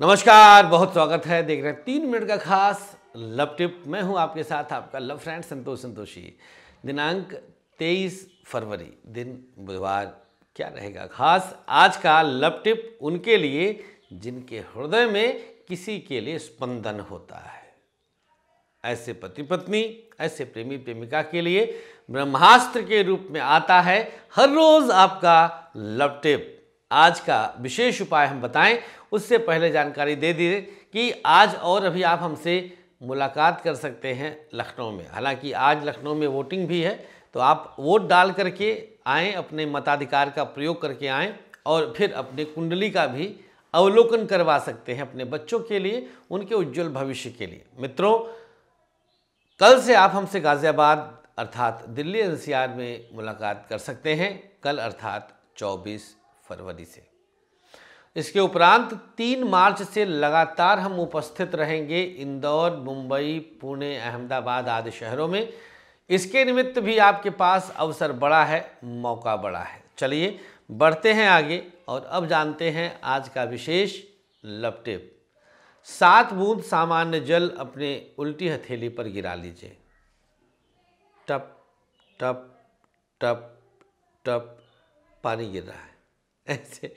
नमस्कार बहुत स्वागत है देख रहे हैं तीन मिनट का खास लव टिप मैं हूं आपके साथ आपका लव फ्रेंड संतोष संतोषी दिनांक 23 फरवरी दिन बुधवार क्या रहेगा खास आज का लव टिप उनके लिए जिनके हृदय में किसी के लिए स्पंदन होता है ऐसे पति पत्नी ऐसे प्रेमी प्रेमिका के लिए ब्रह्मास्त्र के रूप में आता है हर रोज आपका लव टिप आज का विशेष उपाय हम बताएं उससे पहले जानकारी दे दीजिए कि आज और अभी आप हमसे मुलाकात कर सकते हैं लखनऊ में हालांकि आज लखनऊ में वोटिंग भी है तो आप वोट डाल करके आएँ अपने मताधिकार का प्रयोग करके आएँ और फिर अपने कुंडली का भी अवलोकन करवा सकते हैं अपने बच्चों के लिए उनके उज्जवल भविष्य के लिए मित्रों कल से आप हमसे गाज़ियाबाद अर्थात दिल्ली एनसीआर में मुलाकात कर सकते हैं कल अर्थात 24 फरवरी से इसके उपरांत तीन मार्च से लगातार हम उपस्थित रहेंगे इंदौर मुंबई पुणे अहमदाबाद आदि शहरों में इसके निमित्त भी आपके पास अवसर बड़ा है मौका बड़ा है चलिए बढ़ते हैं आगे और अब जानते हैं आज का विशेष लपटेप सात बूंद सामान्य जल अपने उल्टी हथेली पर गिरा लीजिए टप टप टप टप पानी गिर रहा है ऐसे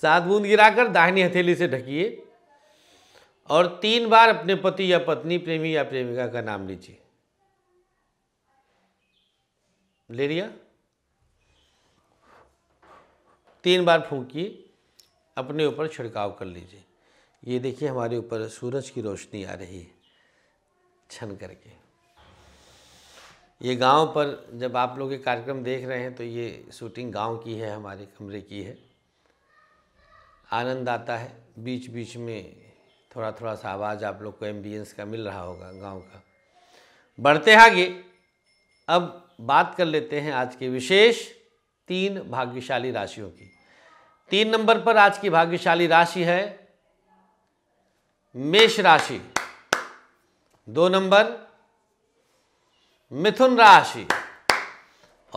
सात बूंद गिराकर दाहिनी हथेली से ढकिए और तीन बार अपने पति या पत्नी प्रेमी या प्रेमिका का नाम लीजिए ले लिया तीन बार फूकी अपने ऊपर छिड़काव कर लीजिए ये देखिए हमारे ऊपर सूरज की रोशनी आ रही है छन करके ये गांव पर जब आप लोग ये कार्यक्रम देख रहे हैं तो ये शूटिंग गांव की है हमारे कमरे की है आनंद आता है बीच बीच में थोड़ा थोड़ा सा आवाज़ आप लोग को एम्बियंस का मिल रहा होगा गांव का बढ़ते आगे अब बात कर लेते हैं आज के विशेष तीन भाग्यशाली राशियों की तीन नंबर पर आज की भाग्यशाली राशि है मेष राशि दो नंबर मिथुन राशि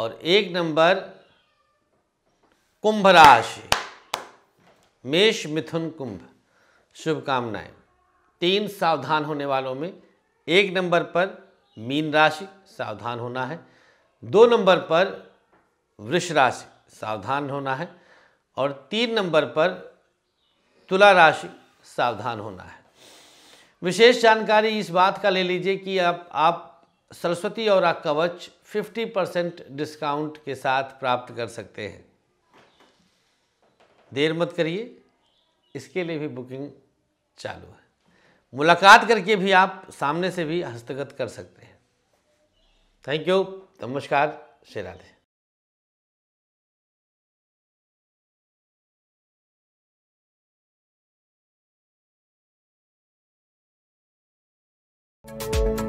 और एक नंबर कुंभ राशि मेष मिथुन कुंभ शुभकामनाएं तीन सावधान होने वालों में एक नंबर पर मीन राशि सावधान होना है दो नंबर पर वृष राशि सावधान होना है और तीन नंबर पर तुला राशि सावधान होना है विशेष जानकारी इस बात का ले लीजिए कि आप आप सरस्वती और कवच 50 परसेंट डिस्काउंट के साथ प्राप्त कर सकते हैं देर मत करिए इसके लिए भी बुकिंग चालू है मुलाकात करके भी आप सामने से भी हस्तगत कर सकते हैं थैंक यू नमस्कार शेराधे thank you